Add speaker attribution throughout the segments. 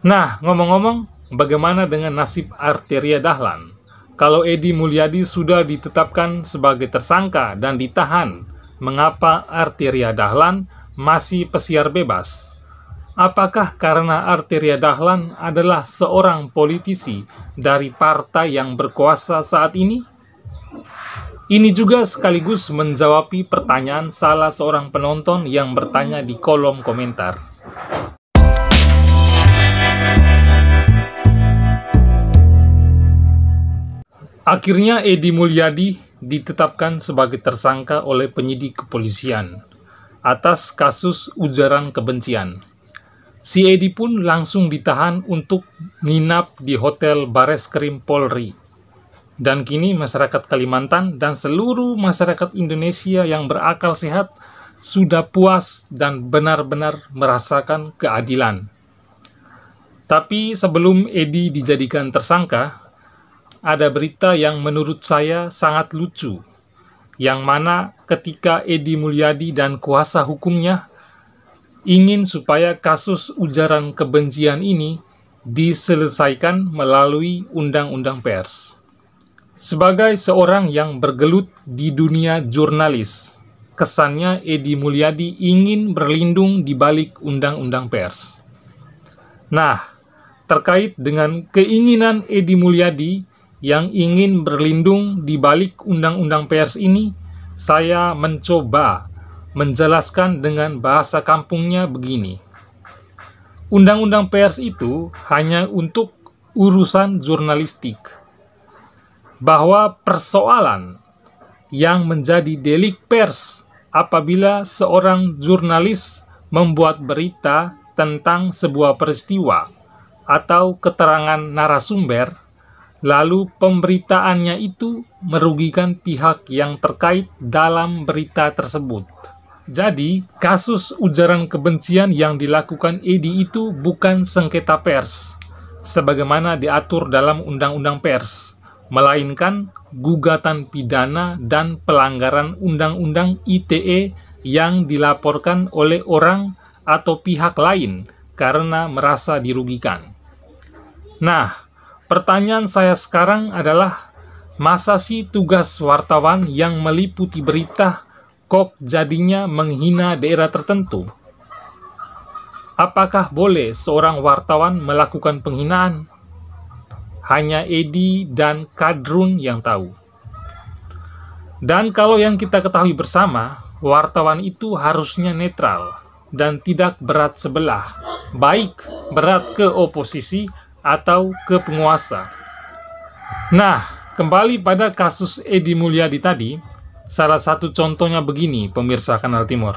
Speaker 1: Nah, ngomong-ngomong, bagaimana dengan nasib Arteria Dahlan? Kalau Edi Mulyadi sudah ditetapkan sebagai tersangka dan ditahan, mengapa Arteria Dahlan masih pesiar bebas? Apakah karena Arteria Dahlan adalah seorang politisi dari partai yang berkuasa saat ini? Ini juga sekaligus menjawab pertanyaan salah seorang penonton yang bertanya di kolom komentar. Akhirnya Edi Mulyadi ditetapkan sebagai tersangka oleh penyidik kepolisian atas kasus ujaran kebencian. Si Edi pun langsung ditahan untuk nginap di Hotel Bareskrim Polri. Dan kini masyarakat Kalimantan dan seluruh masyarakat Indonesia yang berakal sehat sudah puas dan benar-benar merasakan keadilan. Tapi sebelum Edi dijadikan tersangka, ada berita yang menurut saya sangat lucu, yang mana ketika Edi Mulyadi dan kuasa hukumnya ingin supaya kasus ujaran kebencian ini diselesaikan melalui undang-undang pers. Sebagai seorang yang bergelut di dunia jurnalis, kesannya Edi Mulyadi ingin berlindung di balik undang-undang pers. Nah, terkait dengan keinginan Edi Mulyadi yang ingin berlindung di balik undang-undang pers ini, saya mencoba menjelaskan dengan bahasa kampungnya begini. Undang-undang pers itu hanya untuk urusan jurnalistik. Bahwa persoalan yang menjadi delik pers apabila seorang jurnalis membuat berita tentang sebuah peristiwa atau keterangan narasumber lalu pemberitaannya itu merugikan pihak yang terkait dalam berita tersebut. Jadi, kasus ujaran kebencian yang dilakukan Edi itu bukan sengketa pers, sebagaimana diatur dalam Undang-Undang Pers, melainkan gugatan pidana dan pelanggaran Undang-Undang ITE yang dilaporkan oleh orang atau pihak lain karena merasa dirugikan. Nah, Pertanyaan saya sekarang adalah, masa sih tugas wartawan yang meliputi berita kok jadinya menghina daerah tertentu? Apakah boleh seorang wartawan melakukan penghinaan? Hanya Edi dan Kadrun yang tahu. Dan kalau yang kita ketahui bersama, wartawan itu harusnya netral dan tidak berat sebelah, baik berat ke oposisi atau ke penguasa. Nah, kembali pada kasus Edi Mulyadi tadi, salah satu contohnya begini, pemirsa Kanal Timur.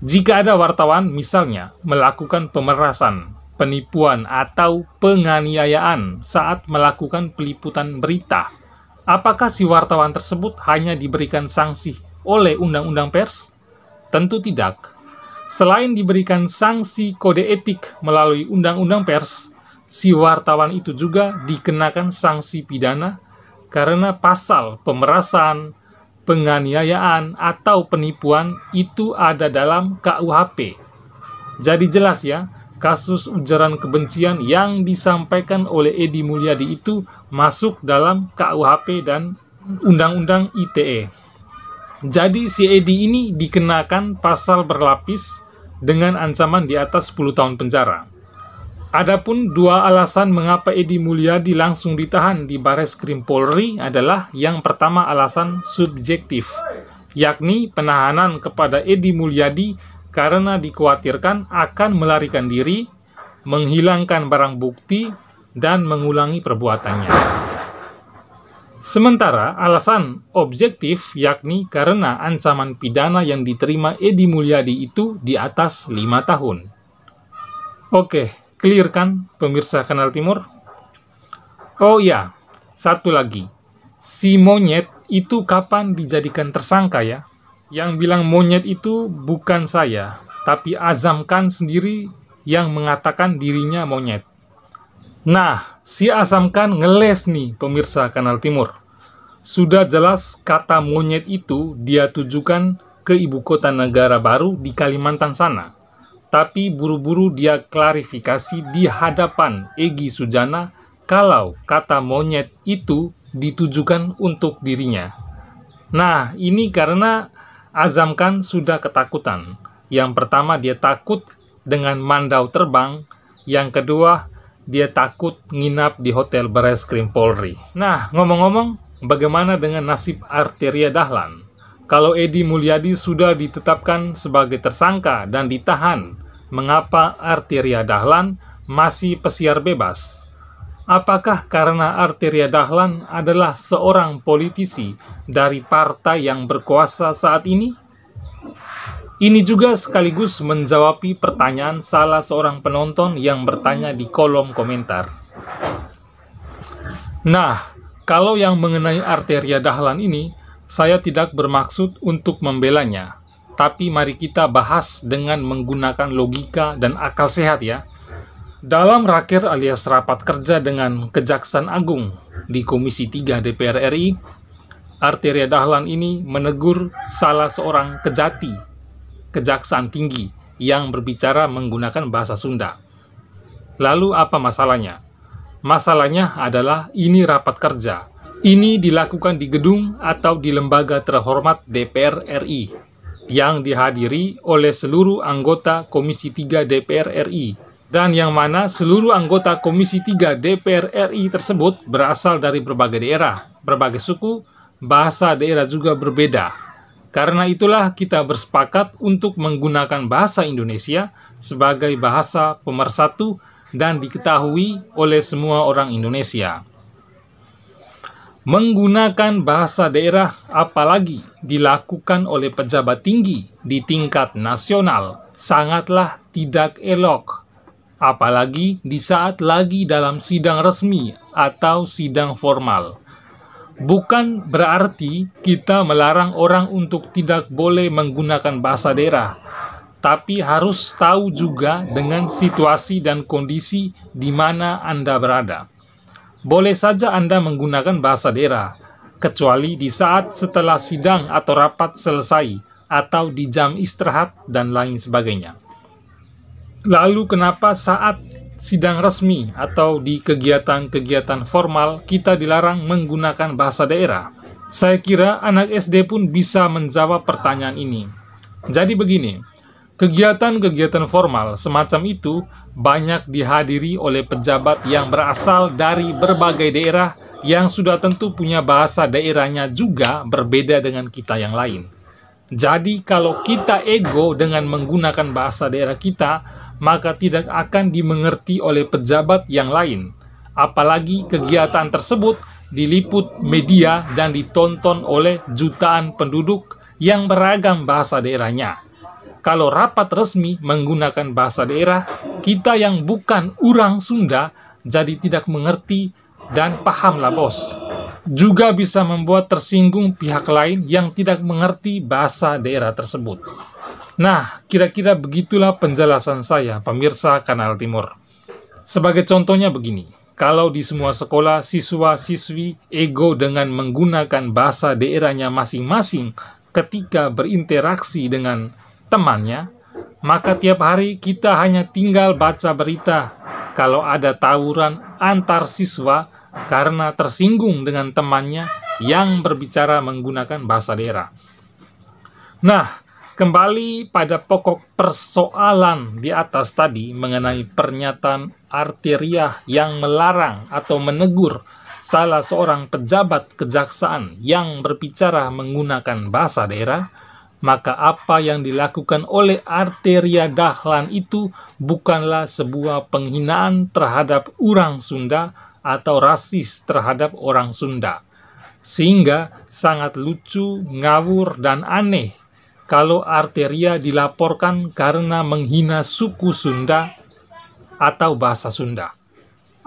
Speaker 1: Jika ada wartawan misalnya melakukan pemerasan, penipuan, atau penganiayaan saat melakukan peliputan berita, apakah si wartawan tersebut hanya diberikan sanksi oleh Undang-Undang Pers? Tentu tidak. Selain diberikan sanksi kode etik melalui Undang-Undang Pers, si wartawan itu juga dikenakan sanksi pidana karena pasal pemerasan, penganiayaan, atau penipuan itu ada dalam KUHP. Jadi jelas ya, kasus ujaran kebencian yang disampaikan oleh Edi Mulyadi itu masuk dalam KUHP dan Undang-Undang ITE. Jadi si Edi ini dikenakan pasal berlapis dengan ancaman di atas 10 tahun penjara. Adapun dua alasan mengapa Edi Mulyadi langsung ditahan di Bares Krim Polri adalah yang pertama alasan subjektif, yakni penahanan kepada Edi Mulyadi karena dikhawatirkan akan melarikan diri, menghilangkan barang bukti, dan mengulangi perbuatannya. Sementara alasan objektif yakni karena ancaman pidana yang diterima Edi Mulyadi itu di atas lima tahun. Oke, Clear kan, pemirsa Kanal Timur? Oh ya, satu lagi. Si monyet itu kapan dijadikan tersangka ya? Yang bilang monyet itu bukan saya, tapi Azam Azamkan sendiri yang mengatakan dirinya monyet. Nah, si Azam Azamkan ngeles nih, pemirsa Kanal Timur. Sudah jelas kata monyet itu dia tujukan ke ibu kota negara baru di Kalimantan sana tapi buru-buru dia klarifikasi di hadapan Egi Sujana kalau kata monyet itu ditujukan untuk dirinya. Nah, ini karena Azam kan sudah ketakutan. Yang pertama dia takut dengan mandau terbang, yang kedua dia takut nginap di hotel Bareskrim Polri. Nah, ngomong-ngomong, bagaimana dengan nasib Arteria Dahlan? Kalau Edi Mulyadi sudah ditetapkan sebagai tersangka dan ditahan, mengapa Arteria Dahlan masih pesiar bebas? Apakah karena Arteria Dahlan adalah seorang politisi dari partai yang berkuasa saat ini? Ini juga sekaligus menjawab pertanyaan salah seorang penonton yang bertanya di kolom komentar. Nah, kalau yang mengenai Arteria Dahlan ini, saya tidak bermaksud untuk membelanya, tapi mari kita bahas dengan menggunakan logika dan akal sehat ya. Dalam rakir alias rapat kerja dengan Kejaksaan Agung di Komisi 3 DPR RI, Arteria Dahlan ini menegur salah seorang kejati, Kejaksaan Tinggi, yang berbicara menggunakan bahasa Sunda. Lalu apa masalahnya? Masalahnya adalah ini rapat kerja, ini dilakukan di gedung atau di lembaga terhormat DPR RI yang dihadiri oleh seluruh anggota Komisi 3 DPR RI dan yang mana seluruh anggota Komisi 3 DPR RI tersebut berasal dari berbagai daerah, berbagai suku, bahasa daerah juga berbeda. Karena itulah kita bersepakat untuk menggunakan bahasa Indonesia sebagai bahasa pemersatu dan diketahui oleh semua orang Indonesia menggunakan bahasa daerah apalagi dilakukan oleh pejabat tinggi di tingkat nasional sangatlah tidak elok. Apalagi di saat lagi dalam sidang resmi atau sidang formal. Bukan berarti kita melarang orang untuk tidak boleh menggunakan bahasa daerah, tapi harus tahu juga dengan situasi dan kondisi di mana Anda berada boleh saja Anda menggunakan bahasa daerah, kecuali di saat setelah sidang atau rapat selesai, atau di jam istirahat, dan lain sebagainya. Lalu kenapa saat sidang resmi atau di kegiatan-kegiatan formal kita dilarang menggunakan bahasa daerah? Saya kira anak SD pun bisa menjawab pertanyaan ini. Jadi begini, Kegiatan-kegiatan formal semacam itu banyak dihadiri oleh pejabat yang berasal dari berbagai daerah yang sudah tentu punya bahasa daerahnya juga berbeda dengan kita yang lain. Jadi kalau kita ego dengan menggunakan bahasa daerah kita, maka tidak akan dimengerti oleh pejabat yang lain. Apalagi kegiatan tersebut diliput media dan ditonton oleh jutaan penduduk yang beragam bahasa daerahnya kalau rapat resmi menggunakan bahasa daerah, kita yang bukan orang Sunda jadi tidak mengerti dan pahamlah bos. Juga bisa membuat tersinggung pihak lain yang tidak mengerti bahasa daerah tersebut. Nah, kira-kira begitulah penjelasan saya, pemirsa Kanal Timur. Sebagai contohnya begini, kalau di semua sekolah siswa-siswi ego dengan menggunakan bahasa daerahnya masing-masing ketika berinteraksi dengan temannya, maka tiap hari kita hanya tinggal baca berita kalau ada tawuran antar siswa karena tersinggung dengan temannya yang berbicara menggunakan bahasa daerah. Nah, kembali pada pokok persoalan di atas tadi mengenai pernyataan arteriah yang melarang atau menegur salah seorang pejabat kejaksaan yang berbicara menggunakan bahasa daerah, maka apa yang dilakukan oleh Arteria Dahlan itu bukanlah sebuah penghinaan terhadap orang Sunda atau rasis terhadap orang Sunda. Sehingga sangat lucu, ngawur, dan aneh kalau Arteria dilaporkan karena menghina suku Sunda atau bahasa Sunda.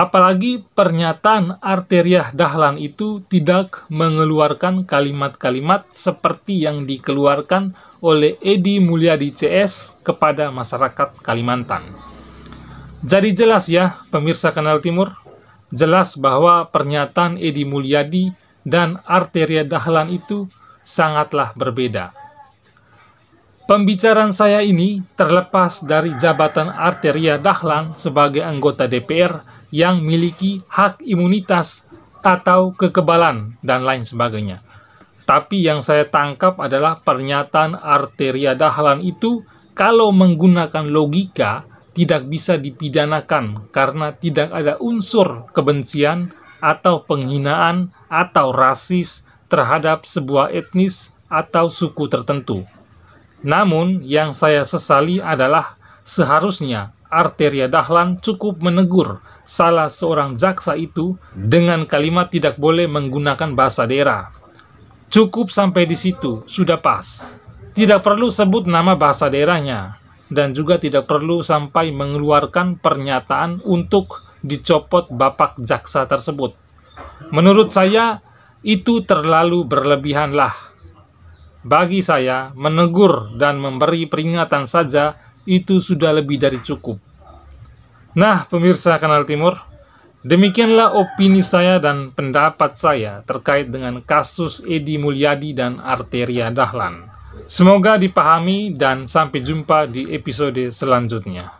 Speaker 1: Apalagi pernyataan arteria Dahlan itu tidak mengeluarkan kalimat-kalimat seperti yang dikeluarkan oleh Edi Mulyadi CS kepada masyarakat Kalimantan. Jadi jelas ya, pemirsa Kanal Timur, jelas bahwa pernyataan Edi Mulyadi dan Arteria Dahlan itu sangatlah berbeda. Pembicaraan saya ini terlepas dari jabatan Arteria Dahlan sebagai anggota DPR yang memiliki hak imunitas atau kekebalan dan lain sebagainya. Tapi yang saya tangkap adalah pernyataan Arteria Dahlan itu kalau menggunakan logika tidak bisa dipidanakan karena tidak ada unsur kebencian atau penghinaan atau rasis terhadap sebuah etnis atau suku tertentu. Namun, yang saya sesali adalah seharusnya Arteria Dahlan cukup menegur salah seorang jaksa itu dengan kalimat tidak boleh menggunakan bahasa daerah. Cukup sampai di situ, sudah pas. Tidak perlu sebut nama bahasa daerahnya, dan juga tidak perlu sampai mengeluarkan pernyataan untuk dicopot bapak jaksa tersebut. Menurut saya, itu terlalu berlebihanlah Bagi saya, menegur dan memberi peringatan saja itu sudah lebih dari cukup. Nah, pemirsa Kanal Timur, demikianlah opini saya dan pendapat saya terkait dengan kasus Edi Mulyadi dan Arteria Dahlan. Semoga dipahami dan sampai jumpa di episode selanjutnya.